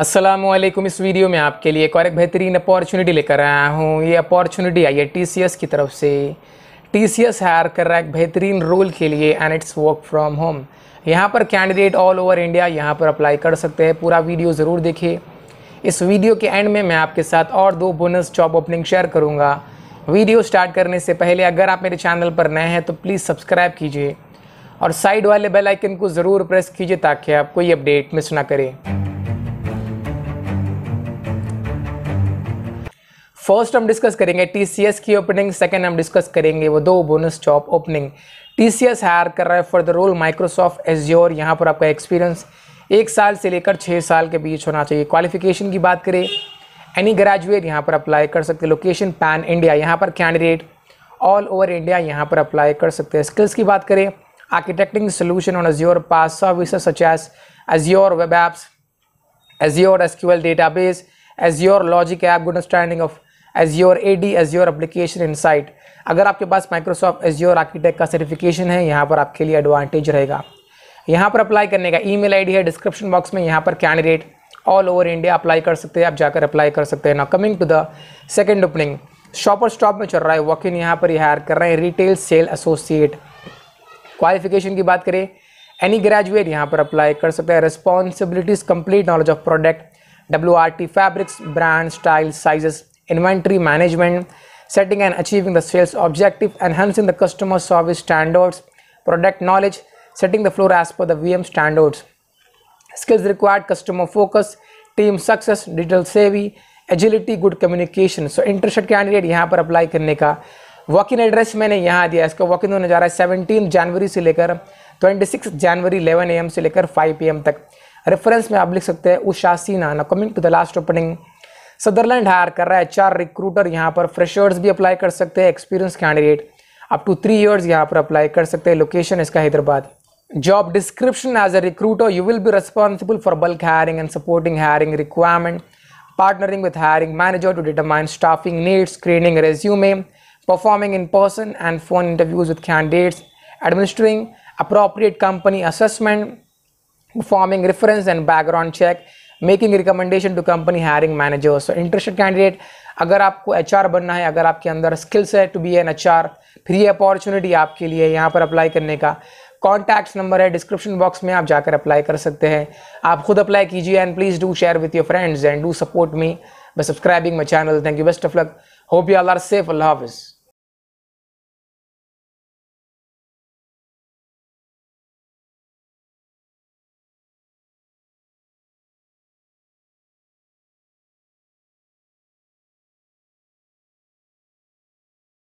असलम इस वीडियो में आपके लिए एक और एक बेहतरीन अपॉर्चुनिटी लेकर आया हूँ ये अपॉर्चुनिटी आई है टी की तरफ से टी सी एस हायर कर रहा है एक बेहतरीन रोल के लिए and it's work from home यहाँ पर कैंडिडेट ऑल ओवर इंडिया यहाँ पर अप्लाई कर सकते हैं पूरा वीडियो ज़रूर देखिए इस वीडियो के एंड में मैं आपके साथ और दो बोनस जॉब ओपनिंग शेयर करूँगा वीडियो स्टार्ट करने से पहले अगर आप मेरे चैनल पर नए हैं तो प्लीज़ सब्सक्राइब कीजिए और साइड वाले बेल आइकन को ज़रूर प्रेस कीजिए ताकि आप कोई अपडेट मिस ना करें फर्स्ट हम डिस्कस करेंगे टीसीएस की ओपनिंग सेकंड हम डिस्कस करेंगे वो दो bonus job opening TCS hire कर रहा है for the role Microsoft Azure यहाँ पर आपका एक्सपीरियंस एक साल से लेकर छः साल के बीच होना चाहिए क्वालिफिकेशन की बात करें एनी ग्रेजुएट यहाँ पर अप्लाई कर सकते लोकेशन पैन इंडिया यहाँ पर कैंडिडेट ऑल ओवर इंडिया यहाँ पर अप्लाई कर सकते हैं स्किल्स की बात करें architecting solution on Azure PaaS services such as Azure web apps Azure SQL database Azure logic app good understanding of Azure A D Azure insight अगर आपके पास माइक्रोसॉफ्ट एज्योर आर्किटेक्ट का सर्टिफिकेशन है यहाँ पर आपके लिए एडवांटेज रहेगा यहाँ पर अप्लाई करने का ईमेल आईडी है डिस्क्रिप्शन बॉक्स में यहाँ पर candidate all over India apply कर सकते हैं आप जाकर अप्लाई कर सकते हैं ना coming to the second opening Shoppers Stop में चल रहा है वॉक इन यहाँ पर हायर कर रहे हैं रिटेल सेल एसोसिएट क्वालिफिकेशन की बात करें एनी ग्रेजुएट यहाँ पर अप्लाई कर सकते हैं responsibilities complete knowledge of product W R T fabrics brand style sizes inventory management, setting and achieving the sales objective, enhancing the customer service standards, product knowledge, setting the floor as per the VM standards. Skills required customer focus, team success, digital savvy, agility, good communication. So interested candidate यहाँ पर apply करने का walk in address मैंने यहाँ दिया इसका walk in होने जा रहा है सेवनटीन जनवरी से लेकर ट्वेंटी सिक्स जनवरी इलेवन ए एम से लेकर फाइव पी एम तक रेफरेंस में आप लिख सकते हैं उशासी ना ना coming to the last opening Sutherland hire कर रहा है चार रिक्रूटर यहाँ पर फ्रेशर्स भी अप्लाई कर सकते हैं experience candidate up to three years यहाँ पर अप्लाई कर सकते हैं लोकेशन इसका Hyderabad job description as a recruiter you will be responsible for bulk hiring and supporting hiring requirement partnering with hiring manager to determine staffing needs screening resume performing in person and phone interviews with candidates administering appropriate company assessment performing reference and background check making recommendation to company hiring manager so interested candidate अगर आपको H बनना है अगर आपके अंदर skills है to be N H फिर ये अपॉर्चुनिटी आपके लिए यहाँ पर अप्लाई करने का कॉन्टैक्ट नंबर है डिस्क्रिप्शन बॉक्स में आप जाकर अप्लाई कर सकते हैं आप खुद अप्लाई कीजिए and please do share with your friends and do support me by subscribing my channel thank you best of luck hope you are are safe अल्लाह हाफिज़